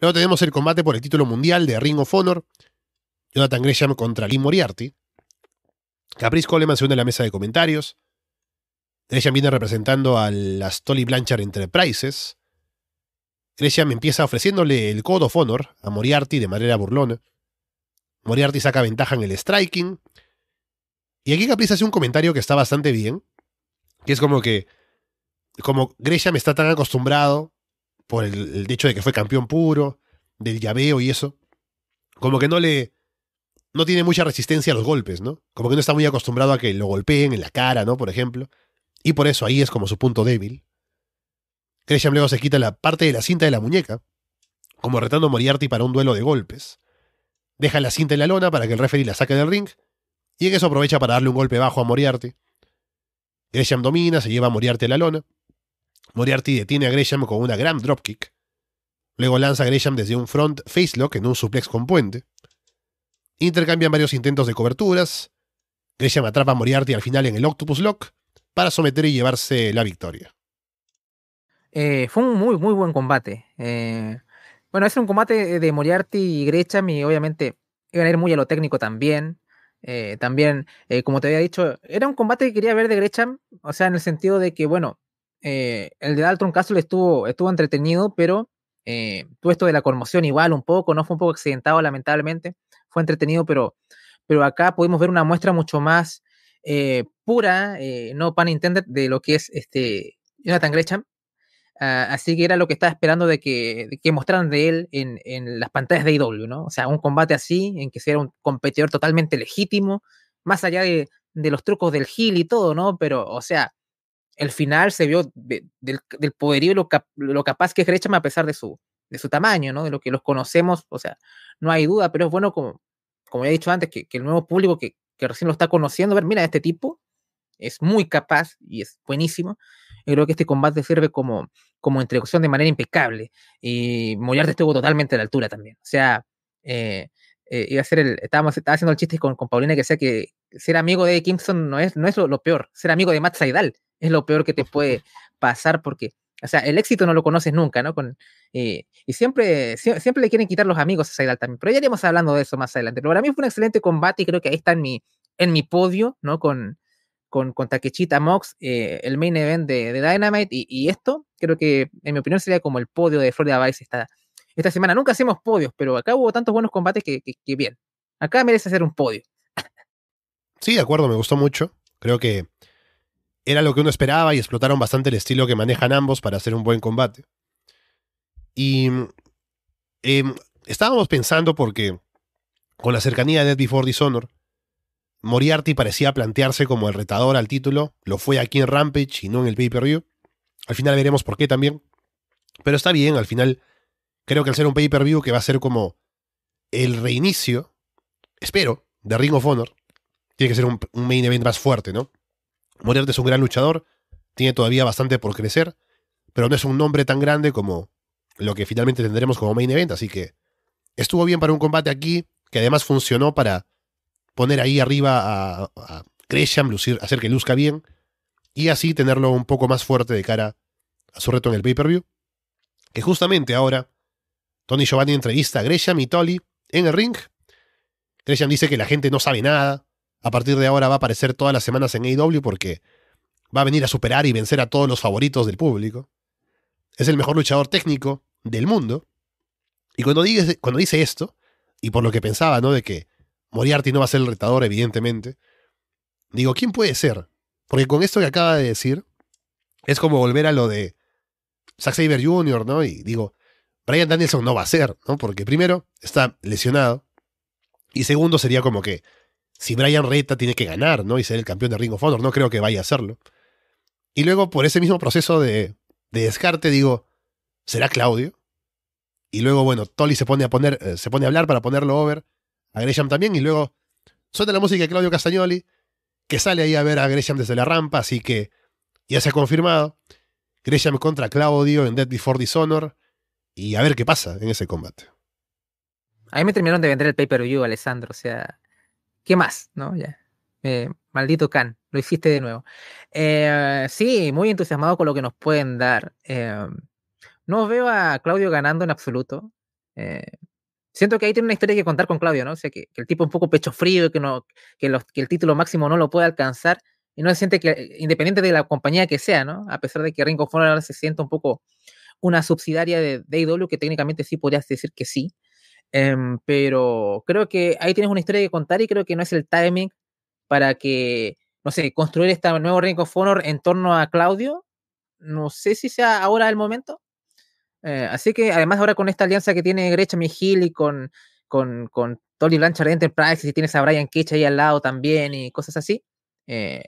Luego tenemos el combate por el título mundial de Ring of Honor, Jonathan Gresham contra Lee Moriarty. Caprice Coleman se une a la mesa de comentarios. Gresham viene representando a las Tolly Blanchard Enterprises. Gresham empieza ofreciéndole el Code of Honor a Moriarty de manera burlona. Moriarty saca ventaja en el striking. Y aquí Caprice hace un comentario que está bastante bien. Que es como que. Como Gresham está tan acostumbrado por el, hecho de que fue campeón puro, del llaveo y eso, como que no le. no tiene mucha resistencia a los golpes, ¿no? Como que no está muy acostumbrado a que lo golpeen en la cara, ¿no? Por ejemplo. Y por eso ahí es como su punto débil. Gresham luego se quita la parte de la cinta de la muñeca, como retando a Moriarty para un duelo de golpes. Deja la cinta en la lona para que el referee la saque del ring, y en eso aprovecha para darle un golpe bajo a Moriarty. Gresham domina, se lleva a Moriarty a la lona. Moriarty detiene a Gresham con una gran dropkick. Luego lanza a Gresham desde un front face facelock en un suplex con puente. Intercambian varios intentos de coberturas. Gresham atrapa a Moriarty al final en el Octopus Lock para someter y llevarse la victoria. Eh, fue un muy, muy buen combate. Eh, bueno, es un combate de Moriarty y Gresham y obviamente iban a ir muy a lo técnico también. Eh, también, como te había dicho, era un combate que quería ver de Gresham, o sea, en el sentido de que, bueno, eh, el de Dalton Castle estuvo, estuvo entretenido, pero eh, esto de la conmoción igual un poco, ¿no? Fue un poco accidentado, lamentablemente. Fue entretenido, pero, pero acá pudimos ver una muestra mucho más eh, pura, eh, no pan intended, de lo que es este Jonathan Gresham. Ah, así que era lo que estaba esperando de que, mostraran de él en, las pantallas de IW, e ¿no? O sea, un combate así, en que sea un competidor totalmente legítimo, más allá de, de los trucos del heel y todo, ¿no? Pero, o sea, el final se vio del, del, poderío, lo, lo capaz que es Grecham a pesar de su, de su tamaño, De lo que los conocemos, o sea, no hay duda, pero es bueno, como, como ya he dicho antes, que, el nuevo público que, recién lo está conociendo, a ver, mira, este tipo es muy capaz y es buenísimo. Y creo que este combate sirve como, como introducción de manera impecable. Y Mollard estuvo totalmente a la altura también. O sea, eh, eh, iba a ser el, estábamos, estaba haciendo el chiste con, Paulina que sea que ser amigo de Kingston no es, no es lo, peor, ser amigo de Matt Saidal es lo peor que te puede pasar porque, o sea, el éxito no lo conoces nunca, ¿no? Con, eh, y siempre, siempre le quieren quitar los amigos a Saidal también, pero ya iremos hablando de eso más adelante. Pero para mí fue un excelente combate y creo que ahí está en mi, en mi podio, ¿no? Con, con, con Takechita Mox, eh, el main event de, Dynamite y, esto, creo que en mi opinión sería como el podio de Florida Vice esta, esta semana. Nunca hacemos podios, pero acá hubo tantos buenos combates que, que, bien. Acá merece ser un podio. Sí, de acuerdo, me gustó mucho. Creo que era lo que uno esperaba y explotaron bastante el estilo que manejan ambos para hacer un buen combate. Y em, estábamos pensando porque con la cercanía de Dead Before Dishonor, Moriarty parecía plantearse como el retador al título, lo fue aquí en Rampage y no en el pay-per-view. Al final veremos por qué también. Pero está bien, al final creo que al ser un pay-per-view que va a ser como el reinicio, espero, de Ring of Honor, tiene que ser un, un main event más fuerte, ¿no? Moriarty es un gran luchador, tiene todavía bastante por crecer, pero no es un nombre tan grande como lo que finalmente tendremos como main event, así que estuvo bien para un combate aquí, que además funcionó para poner ahí arriba a, Gresham, lucir, hacer que luzca bien, y así tenerlo un poco más fuerte de cara a su reto en el pay-per-view. Que justamente ahora, Tony Giovanni entrevista a Gresham y Tolly en el ring. Gresham dice que la gente no sabe nada, a partir de ahora va a aparecer todas las semanas en AEW porque va a venir a superar y vencer a todos los favoritos del público. Es el mejor luchador técnico del mundo. Y cuando dice, esto, y por lo que pensaba, ¿no? De que Moriarty no va a ser el retador, evidentemente. Digo, ¿quién puede ser? Porque con esto que acaba de decir, es como volver a lo de Zack Saber Jr., ¿no? Y digo, Brian Danielson no va a ser, ¿no? Porque primero, está lesionado. Y segundo, sería como que si Brian Reta tiene que ganar, ¿no? Y ser el campeón de Ring of Honor, no creo que vaya a hacerlo. Y luego, por ese mismo proceso de, de descarte, digo, ¿será Claudio? Y luego, bueno, Tolly se pone a poner, eh, se pone a hablar para ponerlo over, a Gresham también, y luego suena la música de Claudio Castagnoli, que sale ahí a ver a Gresham desde la rampa, así que ya se ha confirmado. Gresham contra Claudio en Dead Before Dishonor, y a ver qué pasa en ese combate. A mí me terminaron de vender el pay-per-view, Alessandro, o sea, ¿Qué más? ¿No? Ya. Eh, maldito Khan, lo hiciste de nuevo. Eh, sí, muy entusiasmado con lo que nos pueden dar. Eh, no veo a Claudio ganando en absoluto. siento que ahí tiene una historia que contar con Claudio, ¿no? O sea, que, el tipo un poco pecho frío, que, no, el título máximo no lo puede alcanzar y no se siente que, independiente de la compañía que sea, ¿no? A pesar de que Ring of ahora se sienta un poco una subsidiaria de, de que técnicamente sí podrías decir que sí. Em, pero creo que ahí tienes una historia que contar y creo que no es el timing para que, no sé, construir este nuevo Ring of Honor en torno a Claudio. No sé si sea ahora el momento. Eh, así que además ahora con esta alianza que tiene Grecha Migil y con, con, con Tony Blanchard Enterprise y tienes a Brian Quecha ahí al lado también y cosas así, eh,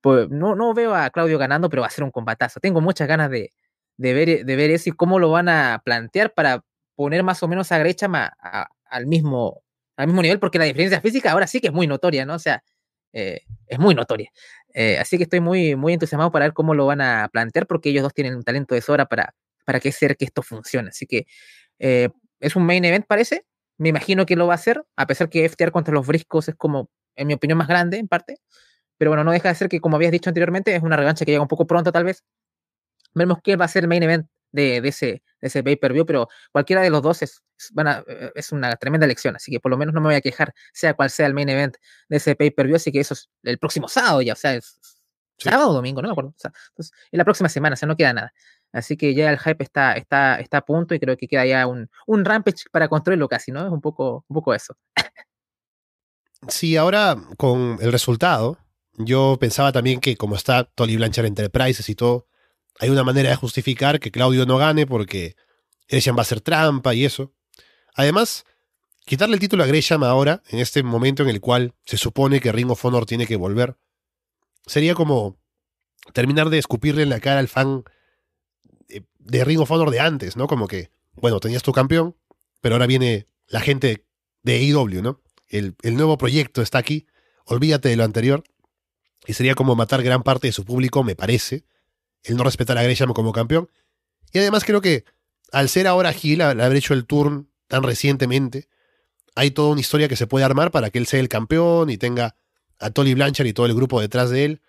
pues no, no veo a Claudio ganando, pero va a ser un combatazo. Tengo muchas ganas de, ver, de ver eso y cómo lo van a plantear para poner más o menos a Grecham al, mismo, al mismo nivel, porque la diferencia física ahora sí que es muy notoria, ¿no? O sea, eh, es muy notoria. Eh, así que estoy muy, muy entusiasmado para ver cómo lo van a plantear, porque ellos dos tienen un talento de sobra para, para que ser que esto funcione. Así que eh, es un main event, parece. Me imagino que lo va a hacer, a pesar que FTR contra los briscos es como, en mi opinión, más grande en parte. Pero bueno, no deja de ser que, como habías dicho anteriormente, es una revancha que llega un poco pronto, tal vez. Veremos qué va a ser el main event de, ese, ese pay-per-view, pero cualquiera de los dos es, eh, eh, es una tremenda elección, así que por lo menos no me voy a quejar, sea cual sea el main event de ese pay-per-view, así que eso es el próximo sábado ya, o sea, es sábado o domingo, no me acuerdo, entonces, en la próxima semana, o sea, no queda nada. Así que ya el hype está, está, está a punto y creo que queda ya un, un rampage para construirlo casi, ¿no? Es un poco, un poco eso. Sí, ahora con el resultado, yo pensaba también que como está Tolly Blanchard Enterprises y todo, hay una manera de justificar que Claudio no gane porque Gresham va a ser trampa y eso. Además, quitarle el título a Gresham ahora, en este momento en el cual se supone que Ring of Honor tiene que volver, sería como terminar de escupirle en la cara al fan eh, de Ring of Honor de antes, ¿no? Como que, bueno, tenías tu campeón, pero ahora viene la gente de AEW, ¿no? el nuevo proyecto está aquí, olvídate de lo anterior. Y sería como matar gran parte de su público, me parece, el no respetar a Gresham como campeón. Y además creo que al ser ahora Gil, al haber hecho el turn tan recientemente, hay toda una historia que se puede armar para que él sea el campeón y tenga a Tolly Blanchard y todo el grupo detrás de él,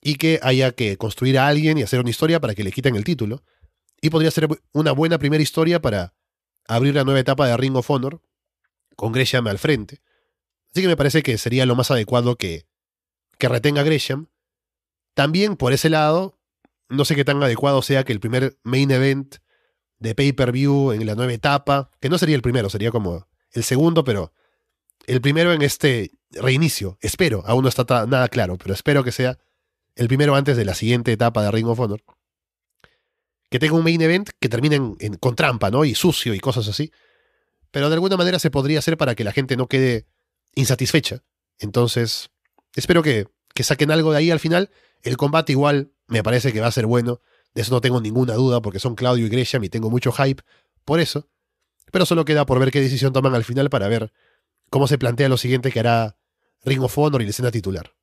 y que haya que construir a alguien y hacer una historia para que le quiten el título. Y podría ser una buena primera historia para abrir la nueva etapa de Ring of Honor con Gresham al frente. Así que me parece que sería lo más adecuado que, que retenga Gresham. También por ese lado, no sé qué tan adecuado sea que el primer main event de pay-per-view en la nueva etapa, que no sería el primero, sería como el segundo, pero el primero en este reinicio, espero, aún no está nada claro, pero espero que sea el primero antes de la siguiente etapa de Ring of Honor. Que tenga un main event que termine con trampa, ¿no? Y sucio y cosas así. Pero de alguna manera se podría hacer para que la gente no quede insatisfecha. Entonces, espero que, que saquen algo de ahí al final. El combate igual me parece que va a ser bueno. De eso no tengo ninguna duda porque son Claudio y Gresham y tengo mucho hype por eso. Pero solo queda por ver qué decisión toman al final para ver cómo se plantea lo siguiente que hará Ring of Honor y la escena titular.